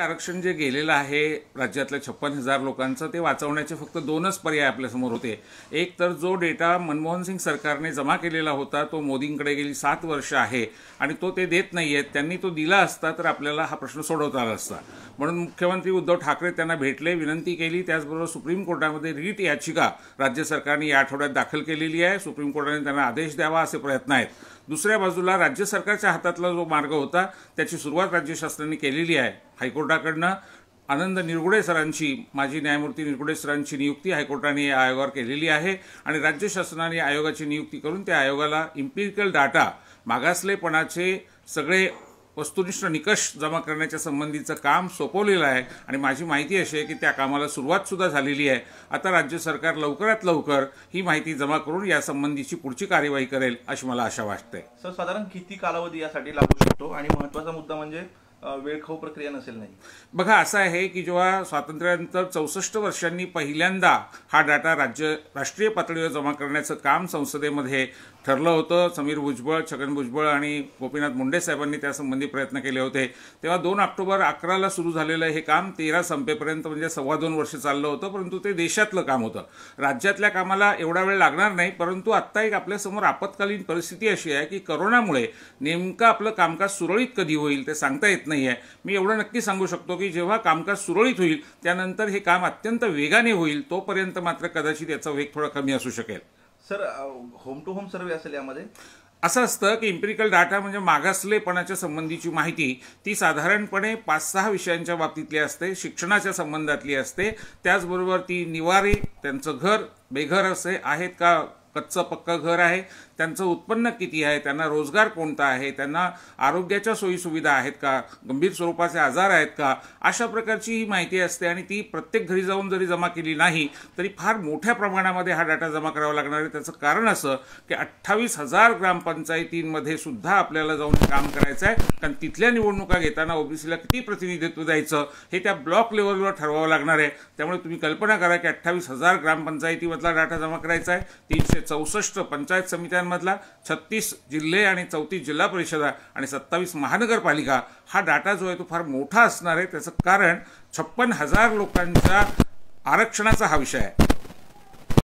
आरक्षण जे गेलेलं आहे राज्यातल्या छप्पन हजार लोकांचं ते वाचवण्याचे फक्त दोनच पर्याय आपल्यासमोर होते एक तर जो डेटा मनमोहन सिंग सरकारने जमा केलेला होता तो मोदींकडे गेली सात वर्ष आहे आणि तो ते देत नाही आहेत त्यांनी तो दिला असता तर आपल्याला हा प्रश्न सोडवता आला असता म्हणून मुख्यमंत्री उद्धव ठाकरे त्यांना भेटले विनंती केली त्याचबरोबर सुप्रीम कोर्टामध्ये रीट याचिका राज्य सरकारने या आठवड्यात दाखल केलेली आहे सुप्रीम कोर्टाने त्यांना आदेश द्यावा असे प्रयत्न आहेत दुसऱ्या बाजूला राज्य सरकारच्या हातातला जो मार्ग होता त्याची सुरुवात राज्य शासनाने केलेली आहे हायकोर्टाकडनं आनंद निरगुडे सरांची माजी न्यायमूर्ती निरगुडे सरांची नियुक्ती हायकोर्टाने या आयोगावर केलेली आहे आणि राज्य शासनाने आयोगाची नियुक्ती करून त्या आयोगाला इम्पिरिकल डाटा मागासलेपणाचे सगळे वस्तुनिष्ठ निकष जमा करण्याच्या संबंधीचं काम सोपवलेलं आहे आणि माझी माहिती अशी आहे की त्या कामाला सुरुवात सुद्धा झालेली आहे आता राज्य सरकार लवकरात लवकर ही माहिती जमा करून या संबंधीची पुढची कार्यवाही करेल अशी मला आशा वाटते सर साधारण किती कालावधी यासाठी लागू शकतो आणि महत्त्वाचा मुद्दा म्हणजे वेळखाऊ प्रक्रिया नसेल नाही बघा असं आहे की जेव्हा स्वातंत्र्यानंतर चौसष्ट वर्षांनी पहिल्यांदा हा डाटा राज्य राष्ट्रीय पातळीवर जमा करण्याचं काम संसदेमध्ये ठरलं होतं समीर भुजबळ छगन भुजबळ आणि गोपीनाथ मुंडे साहेबांनी त्यासंबंधी प्रयत्न केले होते तेव्हा दोन ऑक्टोबर अकराला सुरू झालेलं हे काम तेरा संपेपर्यंत म्हणजे सव्वा दोन वर्ष चाललं होतं परंतु ते देशातलं काम होतं राज्यातल्या कामाला एवढा वेळ लागणार नाही परंतु आत्ता एक आपल्यासमोर आपत्कालीन परिस्थिती अशी आहे की करोनामुळे नेमकं आपलं कामकाज सुरळीत कधी होईल ते सांगता येत नाही नाही आहे मी एवढं नक्की सांगू शकतो की जेव्हा कामकाज सुरळीत होईल त्यानंतर हे काम अत्यंत वेगाने होईल तोपर्यंत मात्र कदाचित याचा वेग थोडा कमी असू शकेल sir home to home survey असेल यामध्ये असं असतं की इम्पेरिकल डाटा म्हणजे मागासलेपणाच्या संबंधीची माहिती ती साधारणपणे पाच सहा विषयांच्या बाबतीतली असते शिक्षणाच्या संबंधातली असते त्याचबरोबर ती निवारे त्यांचं घर बेघर असे आहेत का कच्चं पक्कं घर आहे त्यांचं उत्पन्न किती आहे त्यांना रोजगार कोणता आहे त्यांना आरोग्याच्या सोयीसुविधा आहेत का गंभीर स्वरूपाचे आजार आहेत का अशा प्रकारची ही माहिती असते आणि ती प्रत्येक घरी जाऊन जरी जमा केली नाही तरी फार मोठ्या प्रमाणामध्ये हा डाटा जमा करावा लागणार आहे त्याचं कारण असं की अठ्ठावीस हजार ग्रामपंचायतींमध्ये सुद्धा आपल्याला जाऊन काम करायचं आहे कारण तिथल्या निवडणुका घेताना ओबीसीला किती प्रतिनिधित्व द्यायचं हे त्या ब्लॉक लेवलवर ठरवावं लागणार आहे त्यामुळे तुम्ही कल्पना करा की अठ्ठावीस हजार ग्रामपंचायतीमधला डाटा जमा करायचा आहे तीनशे चौसष्ट पंचायत समित्यांमधला छत्तीस जिल्हे आणि चौतीस जिल्हा परिषदा आणि सत्तावीस महानगरपालिका हा डाटा जो आहे तो फार मोठा असणार आहे त्याचं कारण छप्पन हजार लोकांच्या आरक्षणाचा हा विषय आहे